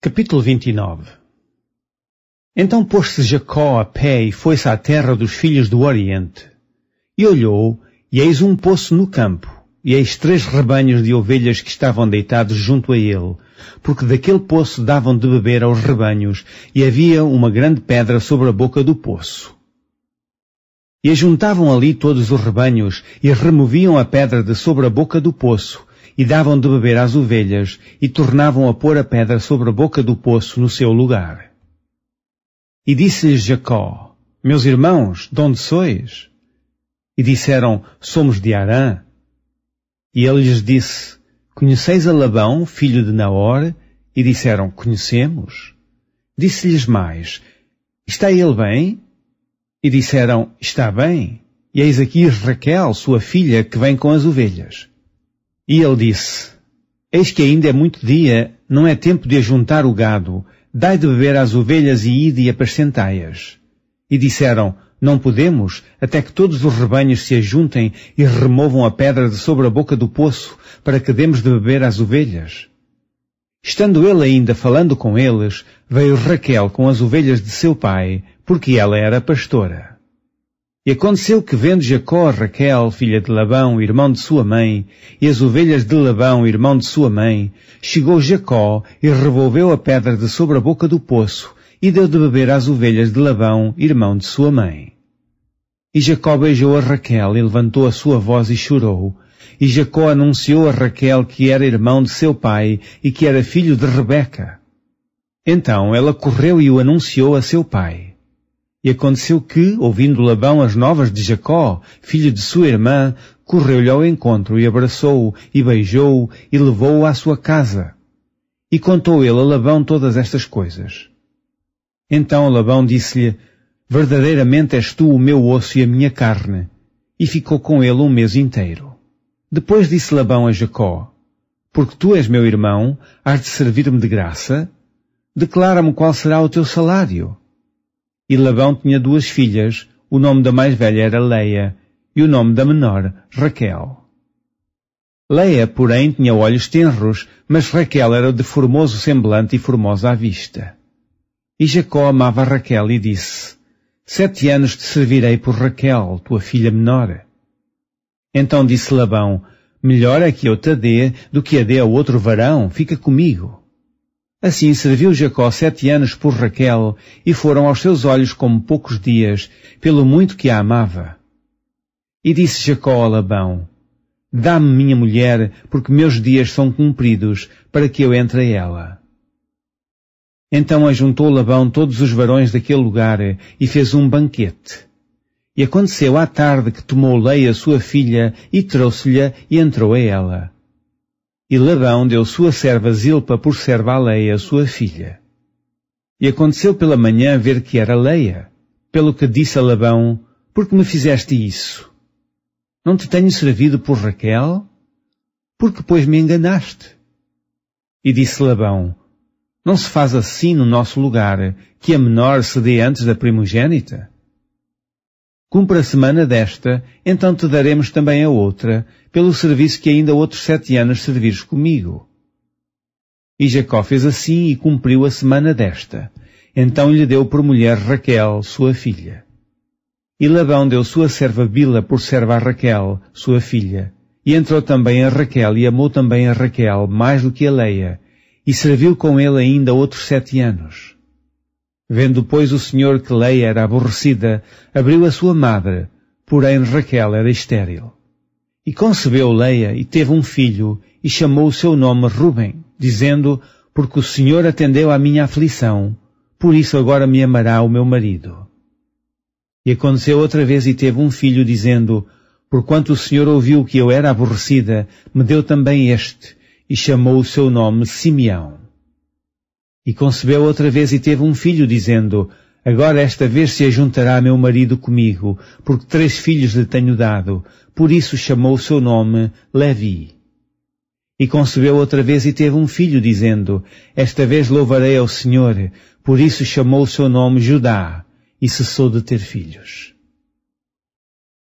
Capítulo 29 Então pôs-se Jacó a pé e foi-se à terra dos filhos do Oriente. E olhou, e eis um poço no campo, e eis três rebanhos de ovelhas que estavam deitados junto a ele, porque daquele poço davam de beber aos rebanhos, e havia uma grande pedra sobre a boca do poço. E ajuntavam ali todos os rebanhos, e removiam a pedra de sobre a boca do poço, e davam de beber às ovelhas e tornavam a pôr a pedra sobre a boca do poço no seu lugar. E disse-lhes Jacó, meus irmãos, de onde sois? E disseram, somos de Arã. E ele lhes disse, conheceis a Labão, filho de Naor? E disseram, conhecemos. Disse-lhes mais, está ele bem? E disseram, está bem. E eis aqui Raquel, sua filha, que vem com as ovelhas. E ele disse, Eis que ainda é muito dia, não é tempo de ajuntar o gado, dai de beber às ovelhas e ide e apacentai-as. E disseram, não podemos, até que todos os rebanhos se ajuntem e removam a pedra de sobre a boca do poço, para que demos de beber às ovelhas. Estando ele ainda falando com eles, veio Raquel com as ovelhas de seu pai, porque ela era pastora. E aconteceu que vendo Jacó Raquel, filha de Labão, irmão de sua mãe, e as ovelhas de Labão, irmão de sua mãe, chegou Jacó e revolveu a pedra de sobre a boca do poço e deu de beber às ovelhas de Labão, irmão de sua mãe. E Jacó beijou a Raquel e levantou a sua voz e chorou. E Jacó anunciou a Raquel que era irmão de seu pai e que era filho de Rebeca. Então ela correu e o anunciou a seu pai. E aconteceu que, ouvindo Labão as novas de Jacó, filho de sua irmã, correu-lhe ao encontro e abraçou-o e beijou-o e levou-o à sua casa. E contou ele a Labão todas estas coisas. Então Labão disse-lhe, Verdadeiramente és tu o meu osso e a minha carne. E ficou com ele um mês inteiro. Depois disse Labão a Jacó, Porque tu és meu irmão, has de servir-me de graça? Declara-me qual será o teu salário. E Labão tinha duas filhas, o nome da mais velha era Leia, e o nome da menor, Raquel. Leia, porém, tinha olhos tenros, mas Raquel era de formoso semblante e formosa à vista. E Jacó amava Raquel e disse, Sete anos te servirei por Raquel, tua filha menor. Então disse Labão, Melhor é que eu te dê do que a dê ao outro varão, fica comigo. Assim serviu Jacó sete anos por Raquel, e foram aos seus olhos como poucos dias, pelo muito que a amava. E disse Jacó a Labão, Dá-me minha mulher, porque meus dias são cumpridos, para que eu entre a ela. Então ajuntou Labão todos os varões daquele lugar e fez um banquete. E aconteceu à tarde que tomou Leia sua filha e trouxe-lhe e entrou a ela. E Labão deu sua serva Zilpa por serva a Leia, sua filha. E aconteceu pela manhã ver que era Leia, pelo que disse a Labão, porque me fizeste isso? Não te tenho servido por Raquel? Porque pois me enganaste? E disse Labão, não se faz assim no nosso lugar, que a menor se dê antes da primogênita? Cumpra a semana desta, então te daremos também a outra, pelo serviço que ainda outros sete anos servires comigo. E Jacó fez assim e cumpriu a semana desta. Então lhe deu por mulher Raquel, sua filha. E Labão deu sua serva Bila por serva a Raquel, sua filha. E entrou também a Raquel e amou também a Raquel mais do que a Leia, e serviu com ele ainda outros sete anos. Vendo, pois, o Senhor que Leia era aborrecida, abriu a sua madre, porém Raquel era estéril. E concebeu Leia e teve um filho, e chamou o seu nome Rubem, dizendo, porque o Senhor atendeu à minha aflição, por isso agora me amará o meu marido. E aconteceu outra vez e teve um filho, dizendo, porquanto o Senhor ouviu que eu era aborrecida, me deu também este, e chamou o seu nome Simeão. E concebeu outra vez e teve um filho, dizendo, Agora esta vez se ajuntará meu marido comigo, porque três filhos lhe tenho dado. Por isso chamou o seu nome Levi. E concebeu outra vez e teve um filho, dizendo, Esta vez louvarei ao Senhor. Por isso chamou o seu nome Judá, e cessou de ter filhos.